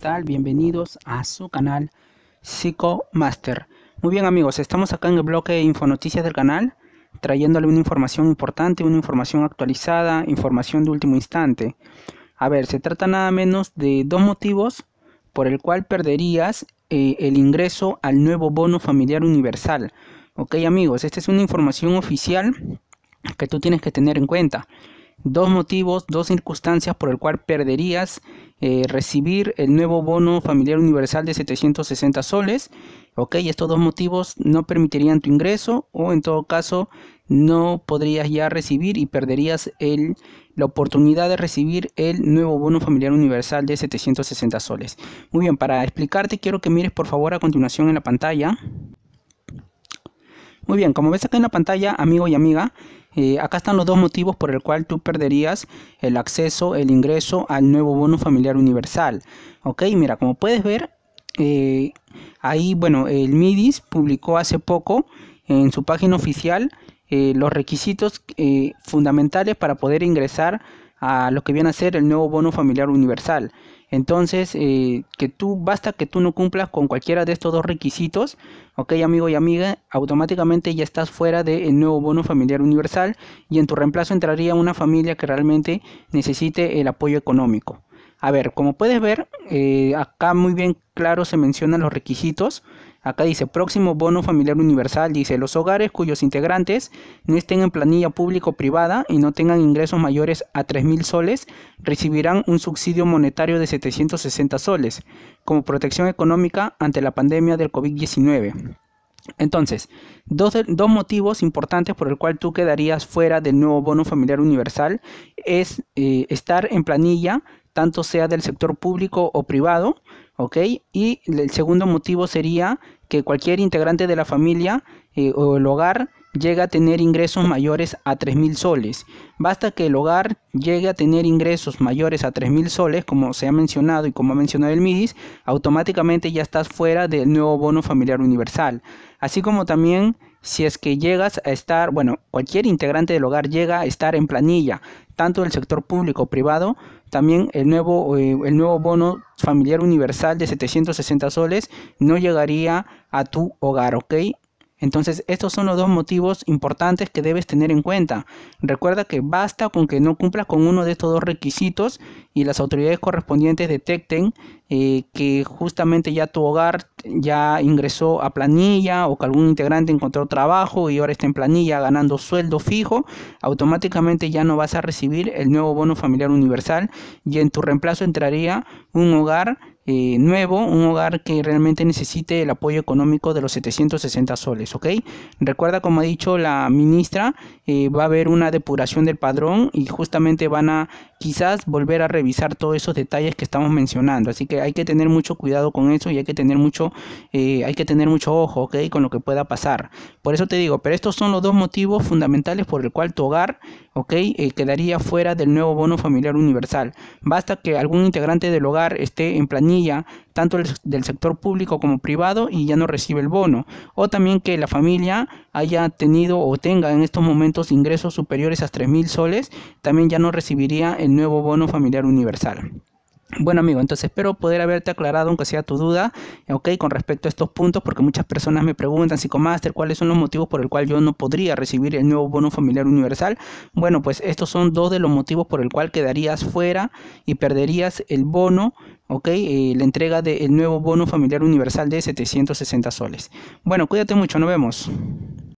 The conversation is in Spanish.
tal? Bienvenidos a su canal Master Muy bien amigos, estamos acá en el bloque Infonoticias del canal, trayéndole una información importante, una información actualizada, información de último instante. A ver, se trata nada menos de dos motivos por el cual perderías eh, el ingreso al nuevo bono familiar universal. Ok amigos, esta es una información oficial que tú tienes que tener en cuenta dos motivos, dos circunstancias por el cual perderías eh, recibir el nuevo bono familiar universal de 760 soles. Ok, estos dos motivos no permitirían tu ingreso o en todo caso no podrías ya recibir y perderías el, la oportunidad de recibir el nuevo bono familiar universal de 760 soles. Muy bien, para explicarte quiero que mires por favor a continuación en la pantalla muy bien, como ves acá en la pantalla, amigo y amiga, eh, acá están los dos motivos por el cual tú perderías el acceso, el ingreso al nuevo bono familiar universal. Ok, mira, como puedes ver, eh, ahí, bueno, el MIDIS publicó hace poco en su página oficial eh, los requisitos fundamentales para poder ingresar a lo que viene a ser el nuevo bono familiar universal. Entonces, eh, que tú, basta que tú no cumplas con cualquiera de estos dos requisitos, ok amigo y amiga, automáticamente ya estás fuera del nuevo bono familiar universal y en tu reemplazo entraría una familia que realmente necesite el apoyo económico. A ver, como puedes ver, eh, acá muy bien claro se mencionan los requisitos. Acá dice próximo bono familiar universal, dice los hogares cuyos integrantes no estén en planilla público o privada y no tengan ingresos mayores a 3.000 soles recibirán un subsidio monetario de 760 soles como protección económica ante la pandemia del COVID-19. Entonces, dos, motivos importantes por el cual tú quedarías fuera del nuevo bono familiar universal es eh, estar en planilla tanto sea del sector público o privado, ¿ok? Y el segundo motivo sería que cualquier integrante de la familia eh, o el hogar llega a tener ingresos mayores a 3.000 soles. Basta que el hogar llegue a tener ingresos mayores a 3.000 soles, como se ha mencionado y como ha mencionado el MIDIS, automáticamente ya estás fuera del nuevo bono familiar universal. Así como también si es que llegas a estar, bueno, cualquier integrante del hogar llega a estar en planilla, tanto del sector público privado, también el nuevo, eh, el nuevo bono familiar universal de 760 soles no llegaría a tu hogar, ¿ok? Entonces, estos son los dos motivos importantes que debes tener en cuenta. Recuerda que basta con que no cumplas con uno de estos dos requisitos y las autoridades correspondientes detecten eh, que justamente ya tu hogar ya ingresó a planilla o que algún integrante encontró trabajo y ahora está en planilla ganando sueldo fijo, automáticamente ya no vas a recibir el nuevo bono familiar universal y en tu reemplazo entraría un hogar eh, nuevo, un hogar que realmente necesite el apoyo económico de los 760 soles, ¿ok? Recuerda, como ha dicho la ministra, eh, va a haber una depuración del padrón y justamente van a quizás volver a revisar todos esos detalles que estamos mencionando, así que hay que tener mucho cuidado con eso y hay que tener mucho, eh, hay que tener mucho ojo, ¿ok? Con lo que pueda pasar. Por eso te digo, pero estos son los dos motivos fundamentales por el cual tu hogar, ok, eh, quedaría fuera del nuevo bono familiar universal. Basta que algún integrante del hogar esté en planilla, tanto del sector público como privado, y ya no recibe el bono. O también que la familia haya tenido o tenga en estos momentos ingresos superiores a 3.000 soles, también ya no recibiría el nuevo bono familiar universal. Bueno amigo, entonces espero poder haberte aclarado aunque sea tu duda, ok, con respecto a estos puntos, porque muchas personas me preguntan, psicomaster, cuáles son los motivos por el cual yo no podría recibir el nuevo bono familiar universal. Bueno, pues estos son dos de los motivos por el cual quedarías fuera y perderías el bono ¿ok? Eh, la entrega del nuevo bono familiar universal de 760 soles. Bueno, cuídate mucho, nos vemos.